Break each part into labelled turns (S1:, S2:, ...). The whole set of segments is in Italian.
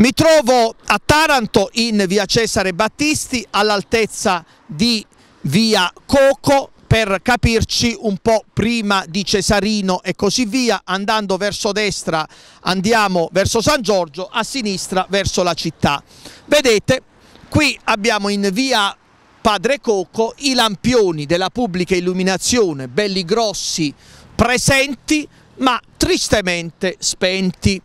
S1: Mi trovo a Taranto in via Cesare Battisti all'altezza di via Coco per capirci un po' prima di Cesarino e così via, andando verso destra andiamo verso San Giorgio, a sinistra verso la città. Vedete, qui abbiamo in via Padre Coco i lampioni della pubblica illuminazione, belli grossi, presenti ma tristemente spenti.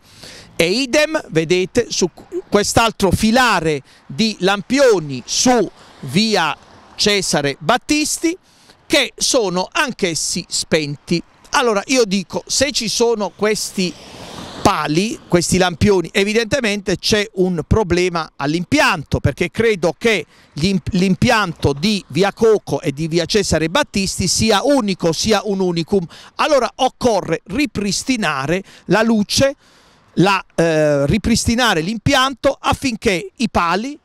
S1: E idem, vedete, su quest'altro filare di lampioni su via Cesare Battisti che sono anch'essi spenti. Allora io dico, se ci sono questi pali, questi lampioni, evidentemente c'è un problema all'impianto perché credo che l'impianto di Via Coco e di Via Cesare Battisti sia unico, sia un unicum. Allora occorre ripristinare la luce la, eh, ripristinare l'impianto affinché i pali,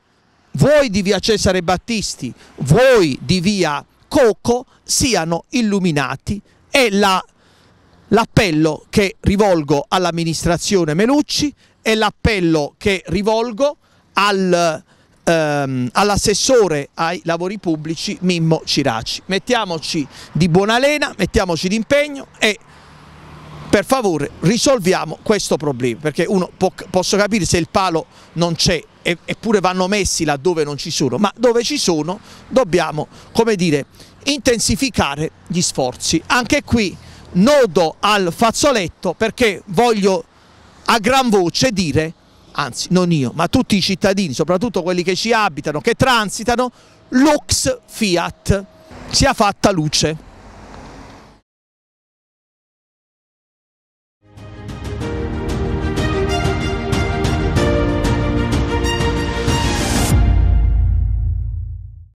S1: voi di via Cesare Battisti, voi di via Coco, siano illuminati e l'appello che rivolgo all'amministrazione Melucci è l'appello che rivolgo al ehm, all'assessore ai lavori pubblici Mimmo Ciraci. Mettiamoci di buona lena, mettiamoci d'impegno e per favore risolviamo questo problema, perché uno può, posso capire se il palo non c'è eppure vanno messi laddove non ci sono, ma dove ci sono dobbiamo, come dire, intensificare gli sforzi. Anche qui nodo al fazzoletto perché voglio a gran voce dire, anzi non io, ma tutti i cittadini, soprattutto quelli che ci abitano, che transitano, lux fiat, sia fatta luce.